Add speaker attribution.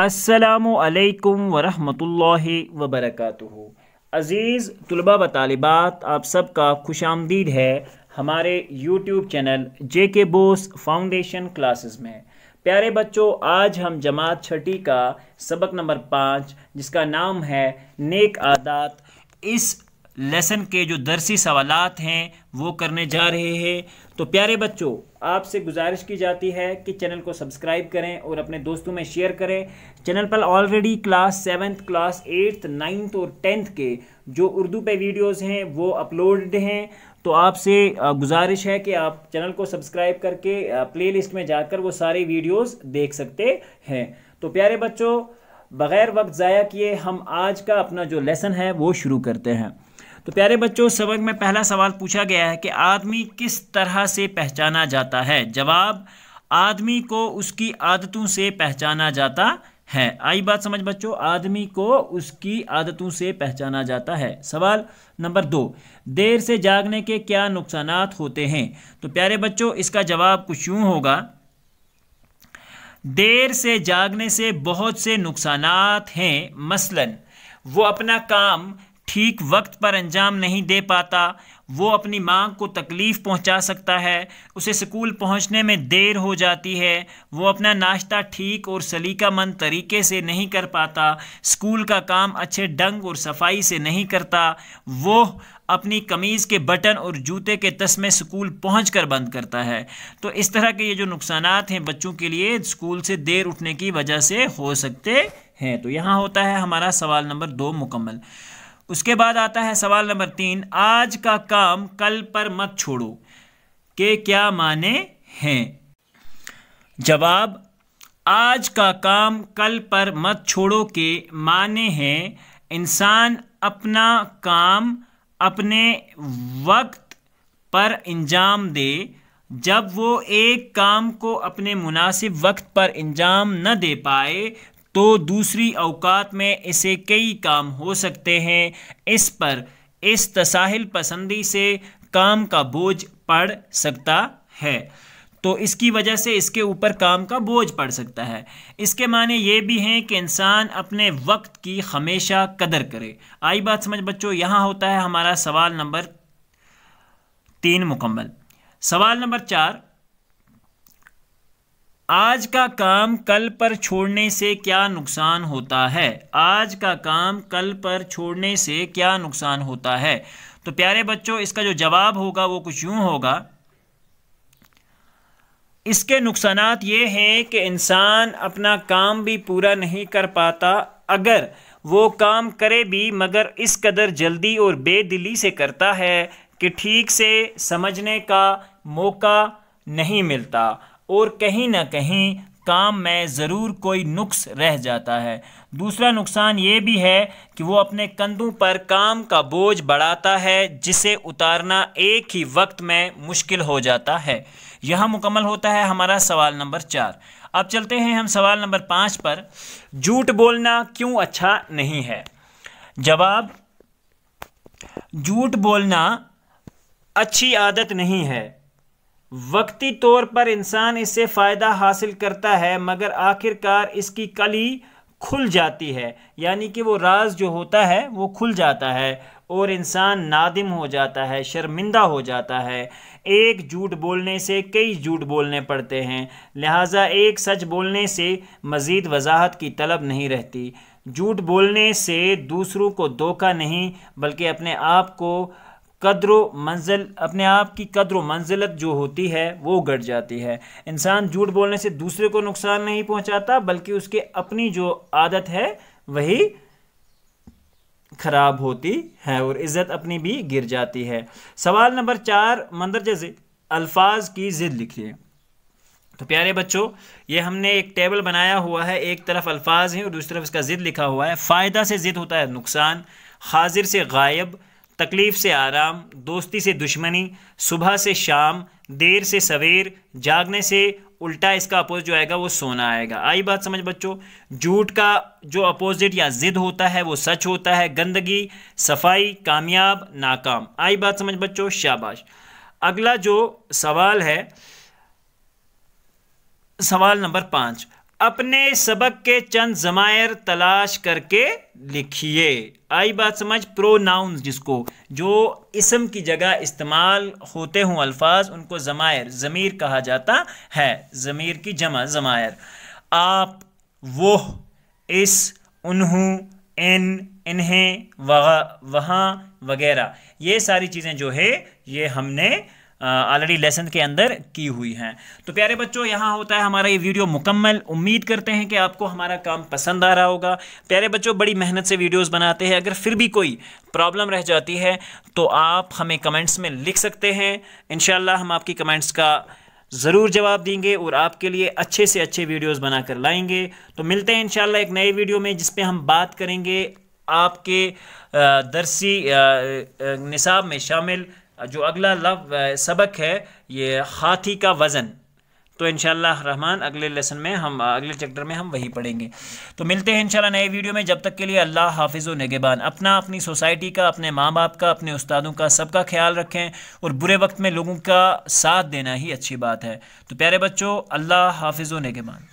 Speaker 1: असलकम वरहमतुल्लाह वबरकatuह अज़ीज़ तलबा व तालिबात आप सब का खुश आमदीद है हमारे यूट्यूब चैनल जे के बोस फाउंडेशन क्लासेस में प्यारे बच्चों आज हम जमात छठी का सबक नंबर पाँच जिसका नाम है नेक आदात इस लेसन के जो दरसी सवालत हैं वो करने जा रहे हैं तो प्यारे बच्चों आपसे गुजारिश की जाती है कि चैनल को सब्सक्राइब करें और अपने दोस्तों में शेयर करें चैनल पर already class seventh class eighth ninth और टेंथ के जो उर्दू पे वीडियोस हैं वो अपलोड हैं तो आपसे गुजारिश है कि आप चैनल को सब्सक्राइब करके प्लेलिस्ट में जाकर वो सारे वीडियोज़ देख सकते हैं तो प्यारे बच्चों बग़ैर वक्त ज़ाया किए हम आज का अपना जो लेसन है वो शुरू करते हैं तो प्यारे बच्चों सबक में पहला सवाल पूछा गया है कि आदमी किस तरह से पहचाना जाता है जवाब आदमी को उसकी आदतों से पहचाना जाता है आई बात समझ बच्चों आदमी को उसकी आदतों से पहचाना जाता है सवाल नंबर दो देर से जागने के क्या नुकसान होते हैं तो प्यारे बच्चों इसका जवाब कुछ यूं होगा देर से जागने से बहुत से नुकसान हैं मसलन वो अपना काम ठीक वक्त पर अंजाम नहीं दे पाता वो अपनी माँ को तकलीफ़ पहुँचा सकता है उसे स्कूल पहुँचने में देर हो जाती है वो अपना नाश्ता ठीक और सलीकामंद तरीके से नहीं कर पाता स्कूल का काम अच्छे ढंग और सफाई से नहीं करता वो अपनी कमीज़ के बटन और जूते के तस्मे स्कूल पहुँच कर बंद करता है तो इस तरह के ये जो नुकसान हैं बच्चों के लिए स्कूल से देर उठने की वजह से हो सकते हैं तो यहाँ होता है हमारा सवाल नंबर दो मुकम्मल उसके बाद आता है सवाल नंबर तीन आज का काम कल पर मत छोड़ो के क्या माने हैं जवाब आज का काम कल पर मत छोड़ो के माने हैं इंसान अपना काम अपने वक्त पर इंजाम दे जब वो एक काम को अपने मुनासिब वक्त पर इंजाम न दे पाए तो दूसरी अवकात में इसे कई काम हो सकते हैं इस पर इस तसाहिल पसंदी से काम का बोझ पड़ सकता है तो इसकी वजह से इसके ऊपर काम का बोझ पड़ सकता है इसके माने ये भी हैं कि इंसान अपने वक्त की हमेशा कदर करे आई बात समझ बच्चों यहाँ होता है हमारा सवाल नंबर तीन मुकम्मल सवाल नंबर चार आज का काम कल पर छोड़ने से क्या नुकसान होता है आज का काम कल पर छोड़ने से क्या नुकसान होता है तो प्यारे बच्चों इसका जो जवाब होगा वो कुछ यूं होगा इसके नुकसान ये हैं कि इंसान अपना काम भी पूरा नहीं कर पाता अगर वो काम करे भी मगर इस कदर जल्दी और बेदिली से करता है कि ठीक से समझने का मौका नहीं मिलता और कहीं ना कहीं काम में ज़रूर कोई नुक्स रह जाता है दूसरा नुकसान ये भी है कि वो अपने कंधों पर काम का बोझ बढ़ाता है जिसे उतारना एक ही वक्त में मुश्किल हो जाता है यह मुकम्मल होता है हमारा सवाल नंबर चार अब चलते हैं हम सवाल नंबर पाँच पर झूठ बोलना क्यों अच्छा नहीं है जवाब झूठ बोलना अच्छी आदत नहीं है वक्ती तौर पर इंसान इससे फ़ायदा हासिल करता है मगर आखिरकार इसकी कली खुल जाती है यानी कि वो राज जो होता है वो खुल जाता है और इंसान नादिम हो जाता है शर्मिंदा हो जाता है एक झूठ बोलने से कई झूठ बोलने पड़ते हैं लिहाजा एक सच बोलने से मज़ीद वजाहत की तलब नहीं रहती झूठ बोलने से दूसरों को धोखा नहीं बल्कि अपने आप को कद्र मंजिल अपने आप की कद्र मंजिलत जो होती है वो घट जाती है इंसान झूठ बोलने से दूसरे को नुकसान नहीं पहुंचाता बल्कि उसके अपनी जो आदत है वही खराब होती है और इज़्ज़त अपनी भी गिर जाती है सवाल नंबर चार मंदरजा अल्फाज की ज़िद लिखिए तो प्यारे बच्चों ये हमने एक टेबल बनाया हुआ है एक तरफ अल्फाज हैं और दूसरी तरफ इसका ज़िद लिखा हुआ है फ़ायदा से ज़िद होता है नुकसान हाजिर से गायब तकलीफ़ से आराम दोस्ती से दुश्मनी सुबह से शाम देर से सवेर जागने से उल्टा इसका अपोजिट जो आएगा वो सोना आएगा आई बात समझ बच्चों झूठ का जो अपोजिट या ज़िद होता है वो सच होता है गंदगी सफाई कामयाब नाकाम आई बात समझ बच्चों शाबाश अगला जो सवाल है सवाल नंबर पाँच अपने सबक के चंद जमायर तलाश करके लिखिए आई बात समझ प्रो नाउन जिसको जो इसम की जगह इस्तेमाल होते हों अल्फाज उनको जमायर ज़मीर कहा जाता है ज़मीर की जमा जमायर आप वो इस उन्हों इन इन्हें वह वहाँ वगैरह ये सारी चीज़ें जो है ये हमने ऑलरेडी लेसन के अंदर की हुई हैं तो प्यारे बच्चों यहाँ होता है हमारा ये वीडियो मुकम्मल उम्मीद करते हैं कि आपको हमारा काम पसंद आ रहा होगा प्यारे बच्चों बड़ी मेहनत से वीडियोस बनाते हैं अगर फिर भी कोई प्रॉब्लम रह जाती है तो आप हमें कमेंट्स में लिख सकते हैं इन हम आपकी कमेंट्स का ज़रूर जवाब देंगे और आपके लिए अच्छे से अच्छे वीडियोस बनाकर लाएंगे तो मिलते हैं इन एक नए वीडियो में जिस पर हम बात करेंगे आपके दरसी निसाब में शामिल जो अगला लव सबक है ये हाथी का वज़न तो इन रहमान अगले लेसन में हम अगले चैप्टर में हम वही पढ़ेंगे तो मिलते हैं इंशाल्लाह नए वीडियो में जब तक के लिए अल्लाह हाफिज़ नगेबान अपना अपनी सोसाइटी का अपने माँ बाप का अपने उस्तादों का सबका ख्याल रखें और बुरे वक्त में लोगों का साथ देना ही अच्छी बात है तो प्यारे बच्चों अल्लाह हाफिज़ नगेबान